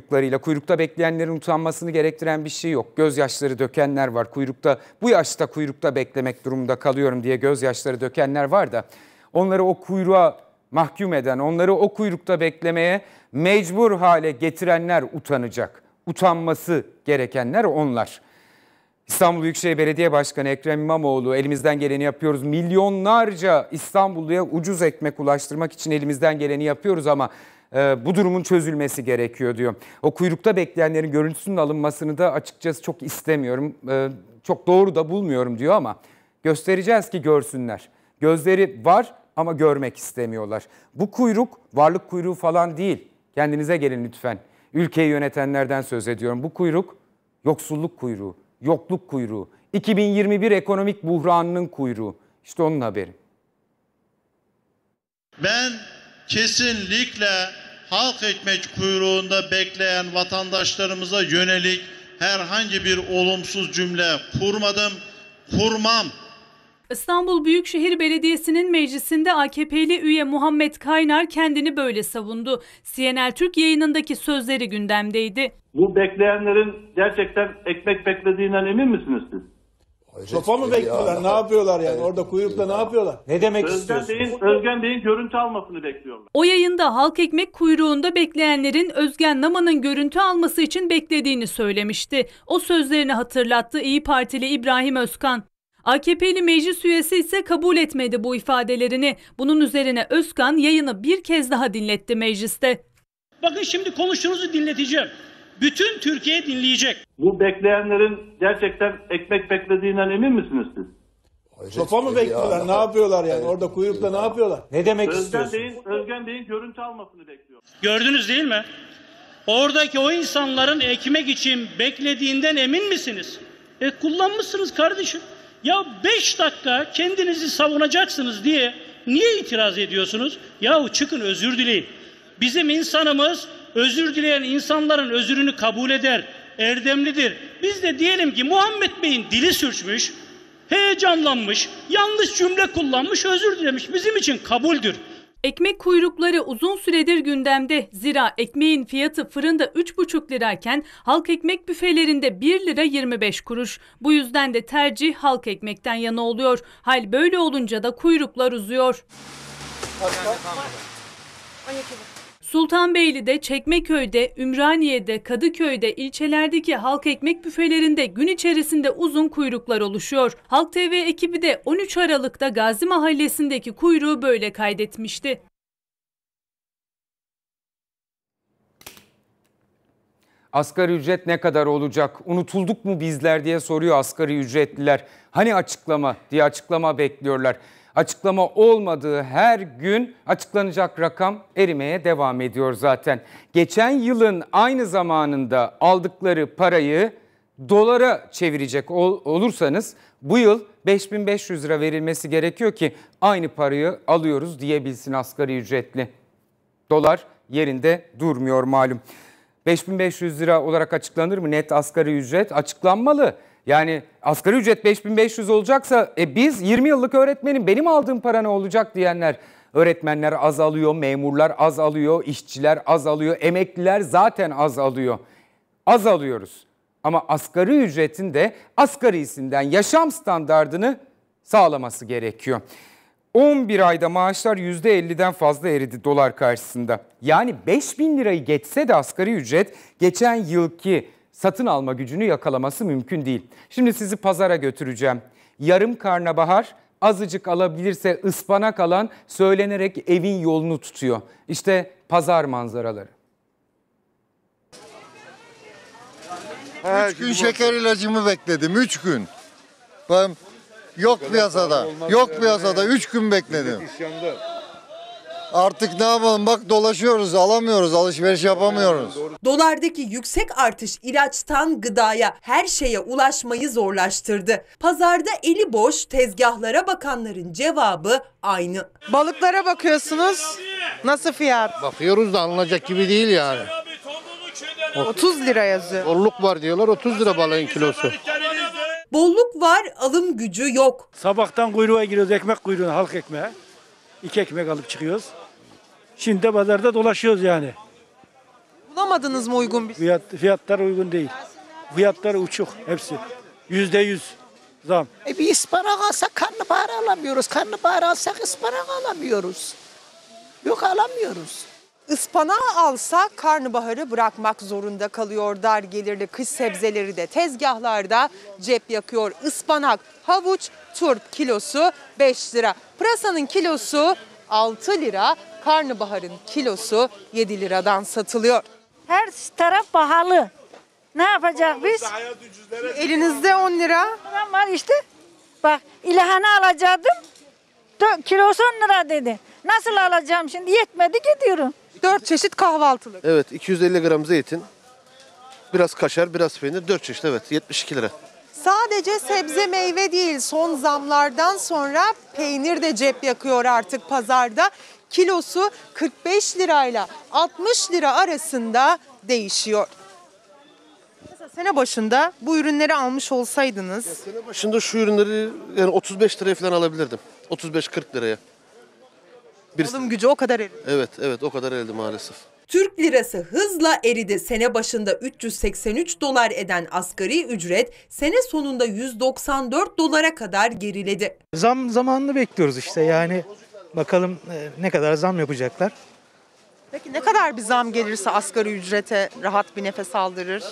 kuyruklarıyla. Kuyrukta bekleyenlerin utanmasını gerektiren bir şey yok. Gözyaşları dökenler var. Kuyrukta bu yaşta kuyrukta beklemek durumunda kalıyorum diye gözyaşları dökenler var da onları o kuyruğa mahkum eden, onları o kuyrukta beklemeye mecbur hale getirenler utanacak. Utanması gerekenler onlar. İstanbul Büyükşehir Belediye Başkanı Ekrem İmamoğlu elimizden geleni yapıyoruz. Milyonlarca İstanbulluya ucuz ekmek ulaştırmak için elimizden geleni yapıyoruz ama e, bu durumun çözülmesi gerekiyor diyor. O kuyrukta bekleyenlerin görüntüsünün alınmasını da açıkçası çok istemiyorum. E, çok doğru da bulmuyorum diyor ama göstereceğiz ki görsünler. Gözleri var ama görmek istemiyorlar. Bu kuyruk varlık kuyruğu falan değil. Kendinize gelin lütfen. Ülkeyi yönetenlerden söz ediyorum. Bu kuyruk yoksulluk kuyruğu, yokluk kuyruğu, 2021 ekonomik buhranının kuyruğu. İşte onun haberi. Ben kesinlikle halk ekmek kuyruğunda bekleyen vatandaşlarımıza yönelik herhangi bir olumsuz cümle kurmadım, kurmam. İstanbul Büyükşehir Belediyesi'nin meclisinde AKP'li üye Muhammed Kaynar kendini böyle savundu. CNN Türk yayınındaki sözleri gündemdeydi. Bu bekleyenlerin gerçekten ekmek beklediğinden emin misiniz siz? Sopa mı bekliyorlar? Ne yapıyorlar yani? Evet. Orada kuyrukla ne yapıyorlar? Ne demek Özgen istiyorsun? Bey'in, Özgen Bey'in görüntü almasını bekliyorlar. O yayında halk ekmek kuyruğunda bekleyenlerin Özgen Naman'ın görüntü alması için beklediğini söylemişti. O sözlerini hatırlattı İyi Partili İbrahim Özkan. AKP'li meclis üyesi ise kabul etmedi bu ifadelerini. Bunun üzerine Özkan yayını bir kez daha dinletti mecliste. Bakın şimdi konuşunuzu dinleteceğim bütün Türkiye dinleyecek. Bu bekleyenlerin gerçekten ekmek beklediğinden emin misiniz siz? Sopa mı şey bekliyorlar? Ya. Ne yapıyorlar yani? Evet. Orada kuyrukta ne yapıyorlar? Ne demek Özgen istiyorsun? Bey'in, Özgen Bey'in görüntü almasını bekliyor. Gördünüz değil mi? Oradaki o insanların ekmek için beklediğinden emin misiniz? E kullanmışsınız kardeşim. Ya beş dakika kendinizi savunacaksınız diye niye itiraz ediyorsunuz? Yahu çıkın özür dileyin. Bizim insanımız özür dileyen insanların özürünü kabul eder, erdemlidir. Biz de diyelim ki Muhammed Bey'in dili sürçmüş, heyecanlanmış, yanlış cümle kullanmış, özür dilemiş. Bizim için kabuldür. Ekmek kuyrukları uzun süredir gündemde. Zira ekmeğin fiyatı fırında 3,5 lirayken halk ekmek büfelerinde 1 lira 25 kuruş. Bu yüzden de tercih halk ekmekten yana oluyor. Hal böyle olunca da kuyruklar uzuyor. Başka? Başka? Sultanbeyli'de, Çekmeköy'de, Ümraniye'de, Kadıköy'de ilçelerdeki halk ekmek büfelerinde gün içerisinde uzun kuyruklar oluşuyor. Halk TV ekibi de 13 Aralık'ta Gazi Mahallesi'ndeki kuyruğu böyle kaydetmişti. Asgari ücret ne kadar olacak? Unutulduk mu bizler diye soruyor asgari ücretliler. Hani açıklama diye açıklama bekliyorlar. Açıklama olmadığı her gün açıklanacak rakam erimeye devam ediyor zaten. Geçen yılın aynı zamanında aldıkları parayı dolara çevirecek ol, olursanız bu yıl 5500 lira verilmesi gerekiyor ki aynı parayı alıyoruz diyebilsin asgari ücretli. Dolar yerinde durmuyor malum. 5500 lira olarak açıklanır mı net asgari ücret? Açıklanmalı. Yani asgari ücret 5500 olacaksa e biz 20 yıllık öğretmenin benim aldığım para ne olacak diyenler öğretmenler az alıyor, memurlar az alıyor, işçiler az alıyor, emekliler zaten az alıyor, az alıyoruz. Ama asgari ücretin de asgarisinden yaşam standardını sağlaması gerekiyor. 11 ayda maaşlar %50'den fazla eridi dolar karşısında. Yani 5.000 lirayı geçse de asgari ücret geçen yılki satın alma gücünü yakalaması mümkün değil. Şimdi sizi pazara götüreceğim. Yarım karnabahar azıcık alabilirse ıspanak alan söylenerek evin yolunu tutuyor. İşte pazar manzaraları. Her üç gün şeker ilacımı bekledim. Üç gün. Ben yok piyasada. Yok piyasada. Üç gün bekledim. Artık ne yapalım bak dolaşıyoruz alamıyoruz alışveriş yapamıyoruz. Dolardaki yüksek artış ilaçtan gıdaya her şeye ulaşmayı zorlaştırdı. Pazarda eli boş tezgahlara bakanların cevabı aynı. Balıklara bakıyorsunuz nasıl fiyat? Bakıyoruz da alınacak gibi değil yani. 30 lira yazıyor. Bolluk var diyorlar 30 lira balığın kilosu. Bolluk var, alım gücü yok. Sabahtan kuyruğa giriyoruz ekmek kuyruğuna, halk ekmeğe. İki ekmek alıp çıkıyoruz. Şimdi de pazarda dolaşıyoruz yani. Bulamadınız mı uygun bir? Fiyat, fiyatlar uygun değil. Fiyatlar uçuk hepsi. Yüzde yüz zam. E bir ıspanak alsak karnabahar alamıyoruz. Karnabahar alsak ıspanak alamıyoruz. Yok alamıyoruz. Ispanağı alsak karnabaharı bırakmak zorunda kalıyor. Dar gelirli kış sebzeleri de tezgahlarda cep yakıyor. Ispanak, havuç, turp kilosu 5 lira. Pırasanın kilosu 6 lira karnabaharın kilosu 7 liradan satılıyor. Her taraf pahalı. Ne yapacak biz? Elinizde 10 lira. var işte. Bak ilahane alacaktım. Kilosu 10 lira dedi. Nasıl alacağım şimdi? Yetmedi gidiyorum. 4 çeşit kahvaltılık. Evet 250 gram zeytin. Biraz kaşar, biraz peynir. 4 çeşit evet 72 lira. Sadece sebze meyve değil son zamlardan sonra peynir de cep yakıyor artık pazarda kilosu 45 lirayla 60 lira arasında değişiyor. sene başında bu ürünleri almış olsaydınız Ya sene başında şu ürünleri yani 35 liraya falan alabilirdim. 35-40 liraya. Bir, alım gücü o kadar eridi. evet evet o kadar elde maalesef. Türk lirası hızla eridi. Sene başında 383 dolar eden asgari ücret sene sonunda 194 dolara kadar geriledi. Zam zamanını bekliyoruz işte yani. Bakalım e, ne kadar zam yapacaklar. Peki ne kadar bir zam gelirse asgari ücrete rahat bir nefes aldırır?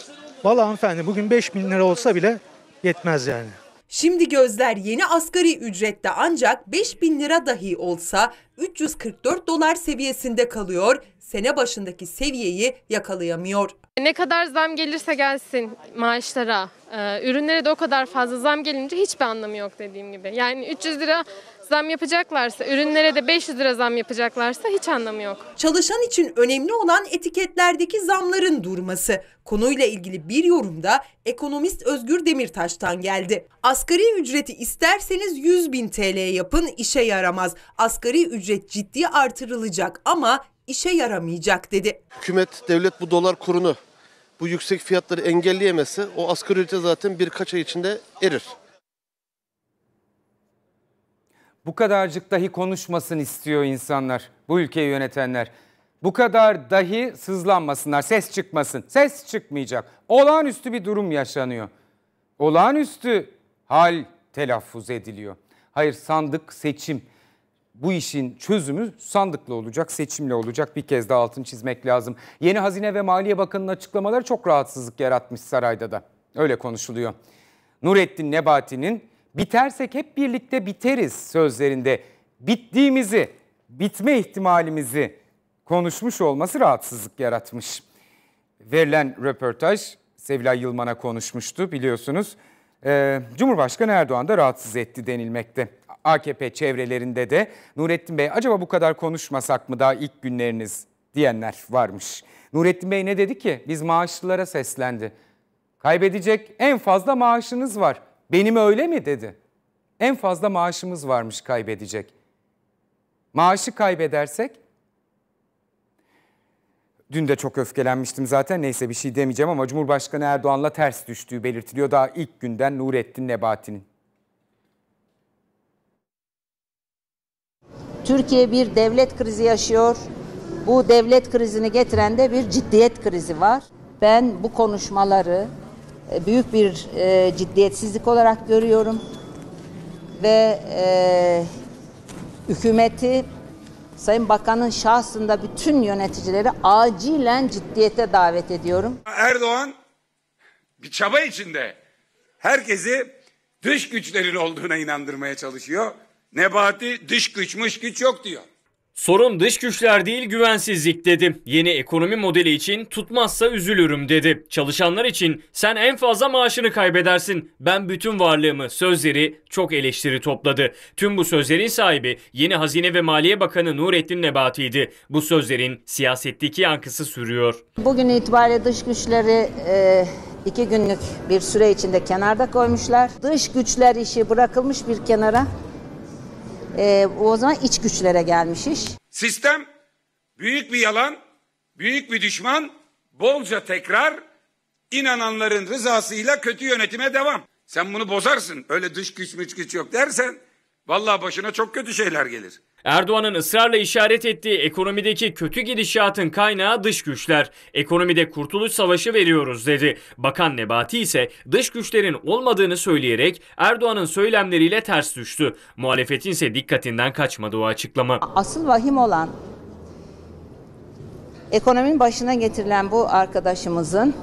Valla hanımefendi bugün 5 bin lira olsa bile yetmez yani. Şimdi gözler yeni asgari ücrette ancak 5 bin lira dahi olsa 344 dolar seviyesinde kalıyor. Sene başındaki seviyeyi yakalayamıyor. Ne kadar zam gelirse gelsin maaşlara, e, ürünlere de o kadar fazla zam gelince hiçbir anlamı yok dediğim gibi. Yani 300 lira zam yapacaklarsa, ürünlere de 500 lira zam yapacaklarsa hiç anlamı yok. Çalışan için önemli olan etiketlerdeki zamların durması. Konuyla ilgili bir yorumda ekonomist Özgür Demirtaş'tan geldi. Asgari ücreti isterseniz 100 bin TL yapın işe yaramaz. Asgari ücret ciddi artırılacak ama işe yaramayacak dedi. Hükümet, devlet bu dolar kurunu bu yüksek fiyatları engelleyemezse o asgari ücret zaten birkaç ay içinde erir. Bu kadarcık dahi konuşmasın istiyor insanlar, bu ülkeyi yönetenler. Bu kadar dahi sızlanmasınlar, ses çıkmasın. Ses çıkmayacak. Olağanüstü bir durum yaşanıyor. Olağanüstü hal telaffuz ediliyor. Hayır sandık seçim. Bu işin çözümü sandıkla olacak, seçimle olacak. Bir kez daha altın çizmek lazım. Yeni Hazine ve Maliye Bakanı'nın açıklamaları çok rahatsızlık yaratmış sarayda da. Öyle konuşuluyor. Nurettin Nebati'nin bitersek hep birlikte biteriz sözlerinde bittiğimizi, bitme ihtimalimizi konuşmuş olması rahatsızlık yaratmış. Verilen röportaj Sevilay Yılman'a konuşmuştu biliyorsunuz. Ee, Cumhurbaşkanı Erdoğan da rahatsız etti denilmekte. AKP çevrelerinde de Nurettin Bey acaba bu kadar konuşmasak mı daha ilk günleriniz diyenler varmış. Nurettin Bey ne dedi ki? Biz maaşlılara seslendi. Kaybedecek en fazla maaşınız var. Benim öyle mi dedi. En fazla maaşımız varmış kaybedecek. Maaşı kaybedersek Dün de çok öfkelenmiştim zaten neyse bir şey demeyeceğim ama Cumhurbaşkanı Erdoğan'la ters düştüğü belirtiliyor daha ilk günden Nurettin Nebati'nin. Türkiye bir devlet krizi yaşıyor. Bu devlet krizini getiren de bir ciddiyet krizi var. Ben bu konuşmaları e, büyük bir e, ciddiyetsizlik olarak görüyorum ve e, hükümeti Sayın Bakan'ın şahsında bütün yöneticileri acilen ciddiyete davet ediyorum. Erdoğan bir çaba içinde herkesi dış güçlerin olduğuna inandırmaya çalışıyor. Nebati dış güçmüş güç yok diyor. Sorun dış güçler değil güvensizlik dedi. Yeni ekonomi modeli için tutmazsa üzülürüm dedi. Çalışanlar için sen en fazla maaşını kaybedersin. Ben bütün varlığımı sözleri çok eleştiri topladı. Tüm bu sözlerin sahibi yeni Hazine ve Maliye Bakanı Nurettin Nebati'ydi. Bu sözlerin siyasetteki yankısı sürüyor. Bugün itibariyle dış güçleri e, iki günlük bir süre içinde kenarda koymuşlar. Dış güçler işi bırakılmış bir kenara. E, o zaman iç güçlere gelmiş iş. Sistem büyük bir yalan, büyük bir düşman, bolca tekrar, inananların rızasıyla kötü yönetime devam. Sen bunu bozarsın. Öyle dış güç müç güç yok dersen vallahi başına çok kötü şeyler gelir. Erdoğan'ın ısrarla işaret ettiği ekonomideki kötü gidişatın kaynağı dış güçler. Ekonomide kurtuluş savaşı veriyoruz dedi. Bakan Nebati ise dış güçlerin olmadığını söyleyerek Erdoğan'ın söylemleriyle ters düştü. Muhalefetin ise dikkatinden kaçmadı o açıklama. Asıl vahim olan ekonominin başına getirilen bu arkadaşımızın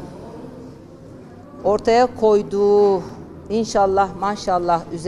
ortaya koyduğu inşallah maşallah üzerine